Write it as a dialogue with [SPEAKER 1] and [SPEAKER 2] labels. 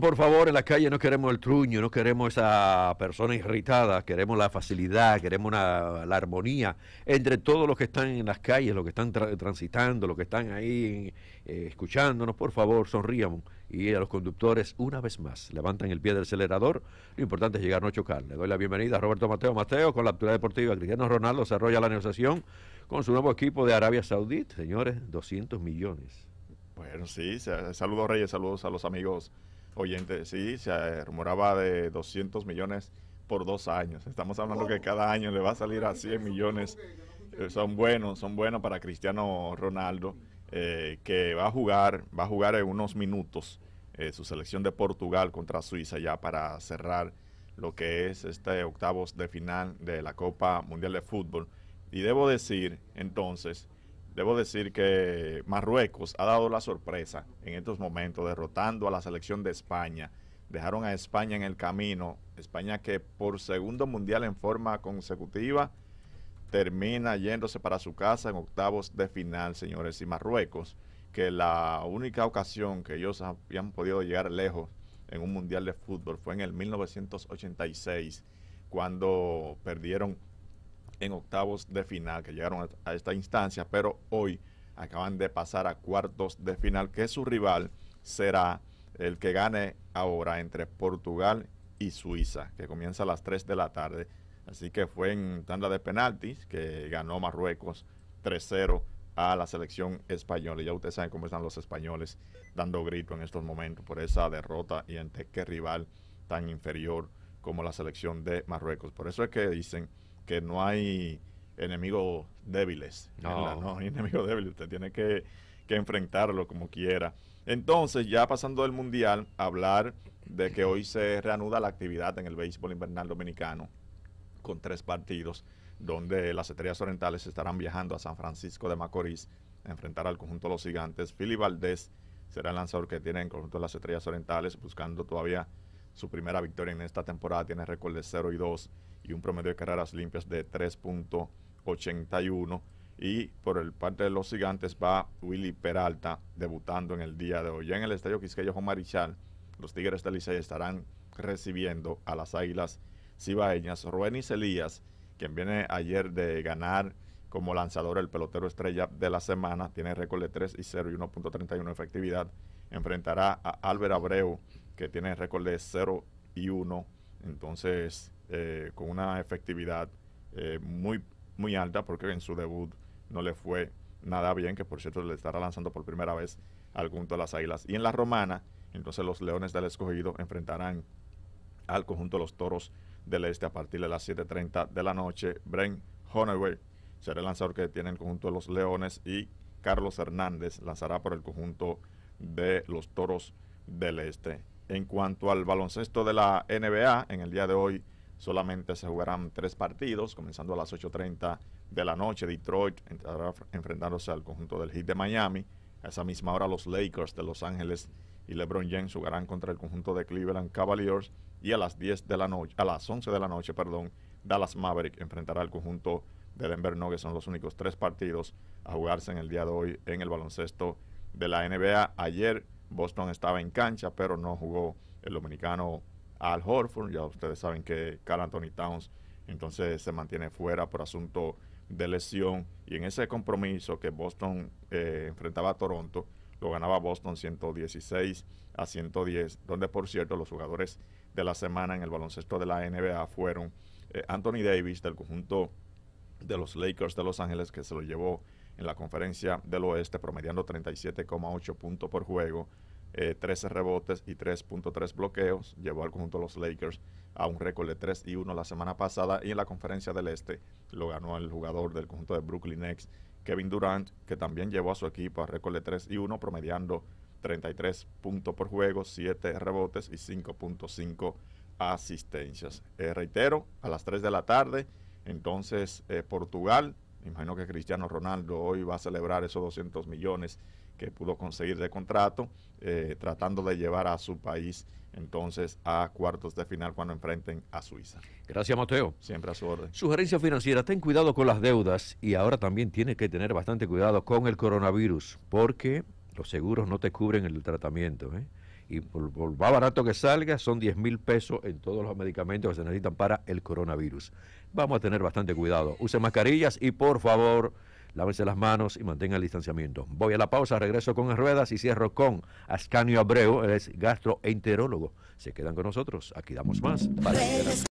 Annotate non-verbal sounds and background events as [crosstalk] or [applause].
[SPEAKER 1] por favor, en la calle no queremos el truño, no queremos esa persona irritada, queremos la facilidad, queremos la armonía entre todos los que están en las calles, los que están transitando, los que están ahí eh, escuchándonos. Por favor, sonríamos. Y a los conductores, una vez más, levantan el pie del acelerador. Lo importante es llegar, no chocar. Le doy la bienvenida a Roberto Mateo Mateo con la actualidad deportiva. Cristiano Ronaldo desarrolla la negociación con su nuevo equipo de Arabia Saudita. Señores, 200 millones. Bueno, sí, saludos Reyes, saludos a los amigos
[SPEAKER 2] oyente sí, se rumoraba de 200 millones por dos años. Estamos hablando que cada año le va a salir a 100 millones. Eh, son buenos, son buenos para Cristiano Ronaldo, eh, que va a jugar, va a jugar en unos minutos eh, su selección de Portugal contra Suiza ya para cerrar lo que es este octavos de final de la Copa Mundial de Fútbol. Y debo decir entonces Debo decir que Marruecos ha dado la sorpresa en estos momentos, derrotando a la selección de España. Dejaron a España en el camino. España que por segundo mundial en forma consecutiva termina yéndose para su casa en octavos de final, señores. Y Marruecos, que la única ocasión que ellos habían podido llegar lejos en un mundial de fútbol fue en el 1986, cuando perdieron en octavos de final, que llegaron a, esta instancia, pero hoy acaban de pasar a cuartos de final, que su rival será el que gane ahora entre Portugal y Suiza, que comienza a las 3 de la tarde. Así que fue en tanda de penaltis que ganó Marruecos 3-0 a la selección española. Y ya ustedes saben cómo están los españoles dando grito en estos momentos por esa derrota y ante qué rival tan inferior como la selección de Marruecos. Por eso es que dicen que no hay enemigos débiles. No, no hay [laughs] enemigos débiles, usted tiene que, enfrentarlo como quiera. Entonces, ya pasando del Mundial, hablar de que hoy se reanuda la actividad en el béisbol invernal dominicano con tres partidos, donde las estrellas orientales estarán viajando a San Francisco de Macorís a enfrentar al conjunto de los gigantes. Philly Valdés será el lanzador que tiene en el conjunto de las estrellas orientales, buscando todavía su primera victoria en esta temporada. Tiene récord de 0 y 2 y un promedio de carreras limpias de 3.81. Y por el parte de los gigantes va Willy Peralta debutando en el día de hoy. en el Estadio Quisqueya Juan Marichal, los Tigres de Licey estarán recibiendo a las Águilas Cibaeñas. y Celías, quien viene ayer de ganar como lanzador el pelotero estrella de la semana, tiene récord de 3 y 0 y 1.31 efectividad. Enfrentará a Álvaro Abreu, que tiene récord de 0 y 1. Entonces, eh, con una efectividad eh, muy, muy alta, porque en su debut no le fue nada bien, que por cierto le estará lanzando por primera vez al conjunto de las Águilas. Y en la Romana, entonces los Leones del Escogido enfrentarán al conjunto de los Toros del Este a partir de las 7.30 de la noche. Brent Honeywell será el lanzador que tiene el conjunto de los Leones y Carlos Hernández lanzará por el conjunto de los Toros del Este. En cuanto al baloncesto de la NBA, en el día de hoy Solamente se jugarán tres partidos, comenzando a las 8.30 de la noche. Detroit entrará enfrentándose al conjunto del Heat de Miami. A esa misma hora los Lakers de Los Ángeles y LeBron James jugarán contra el conjunto de Cleveland Cavaliers. Y a las 10 de la noche, a las 11 de la noche, perdón, Dallas Maverick enfrentará al conjunto de Denver Nuggets. Son los únicos tres partidos a jugarse en el día de hoy en el baloncesto de la NBA. Ayer Boston estaba en cancha, pero no jugó el dominicano al Horford, ya ustedes saben que Carl Anthony Towns entonces se mantiene fuera por asunto de lesión y en ese compromiso que Boston eh, enfrentaba a Toronto, lo ganaba Boston 116 a 110, donde por cierto los jugadores de la semana en el baloncesto de la NBA fueron eh, Anthony Davis del conjunto de los Lakers de Los Ángeles que se lo llevó en la conferencia del oeste promediando 37,8 puntos por juego, 13 eh, rebotes y 3.3 bloqueos. Llevó al conjunto de los Lakers a un récord de 3 y 1 la semana pasada y en la conferencia del Este lo ganó el jugador del conjunto de Brooklyn X, Kevin Durant, que también llevó a su equipo a récord de 3 y 1 promediando 33 puntos por juego, 7 rebotes y 5.5 asistencias. Eh, reitero, a las 3 de la tarde, entonces eh, Portugal imagino que Cristiano Ronaldo hoy va a celebrar esos 200 millones que pudo conseguir de contrato, eh, tratando de llevar a su país entonces a cuartos de final cuando enfrenten a Suiza. Gracias, Mateo. Siempre a su orden.
[SPEAKER 1] Sugerencia financiera, ten cuidado con las deudas y ahora también tiene que tener bastante cuidado con el coronavirus, porque los seguros no te cubren el tratamiento. ¿eh? y por, más barato que salga, son 10 mil pesos en todos los medicamentos que se necesitan para el coronavirus. Vamos a tener bastante cuidado. Use mascarillas y por favor, lávense las manos y mantenga el distanciamiento. Voy a la pausa, regreso con las ruedas y cierro con Ascanio Abreu, el gastroenterólogo. Se quedan con nosotros, aquí damos más.